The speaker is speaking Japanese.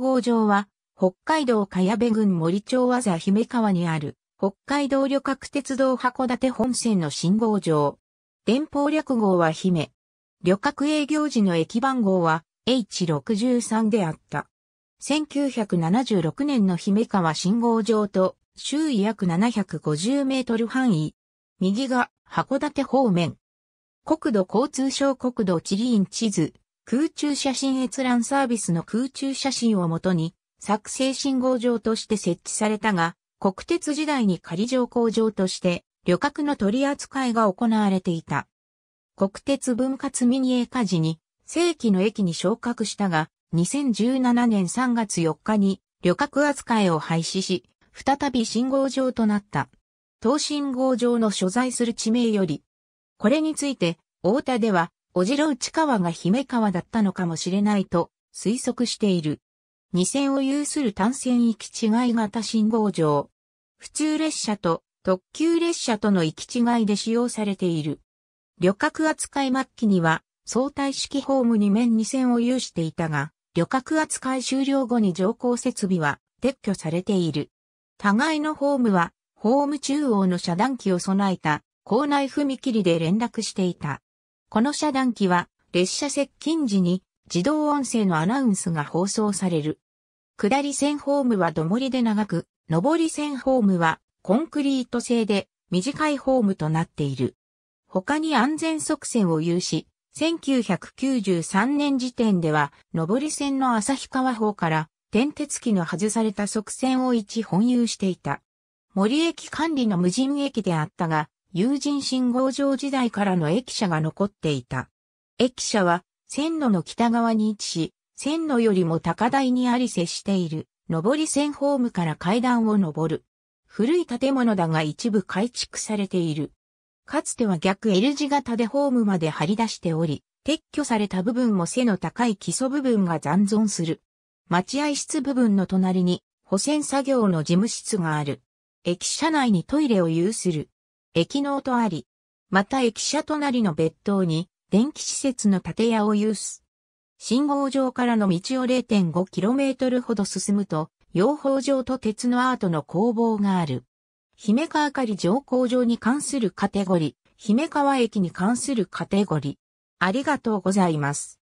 号場は、北海道茅部郡森町和座姫川にある、北海道旅客鉄道函館本線の信号場。電報略号は姫。旅客営業時の駅番号は H63 であった。1976年の姫川信号場と周囲約750メートル範囲。右が函館方面。国土交通省国土地理院地図、空中写真閲覧サービスの空中写真をもとに作成信号場として設置されたが、国鉄時代に仮乗降場として旅客の取り扱いが行われていた。国鉄分割民営化時に正規の駅に昇格したが、2017年3月4日に旅客扱いを廃止し、再び信号場となった。東信号場の所在する地名より、これについて、大田では、小じろ内川が姫川だったのかもしれないと推測している。二線を有する単線行き違い型信号場。普通列車と特急列車との行き違いで使用されている。旅客扱い末期には相対式ホームに面2線を有していたが、旅客扱い終了後に乗降設備は撤去されている。互いのホームは、ホーム中央の遮断機を備えた、構内踏切で連絡していた。この遮断機は列車接近時に自動音声のアナウンスが放送される。下り線ホームは土盛りで長く、上り線ホームはコンクリート製で短いホームとなっている。他に安全側線を有し、1993年時点では、上り線の旭川方から点鉄機の外された側線を一本有していた。森駅管理の無人駅であったが、友人信号場時代からの駅舎が残っていた。駅舎は線路の北側に位置し、線路よりも高台にあり接している、上り線ホームから階段を上る。古い建物だが一部改築されている。かつては逆 L 字型でホームまで張り出しており、撤去された部分も背の高い基礎部分が残存する。待合室部分の隣に、保線作業の事務室がある。駅舎内にトイレを有する。駅能とあり、また駅舎隣の別棟に電気施設の建屋を有す。信号場からの道を 0.5km ほど進むと、養蜂場と鉄のアートの工房がある。姫川狩り乗降場に関するカテゴリー、姫川駅に関するカテゴリー。ありがとうございます。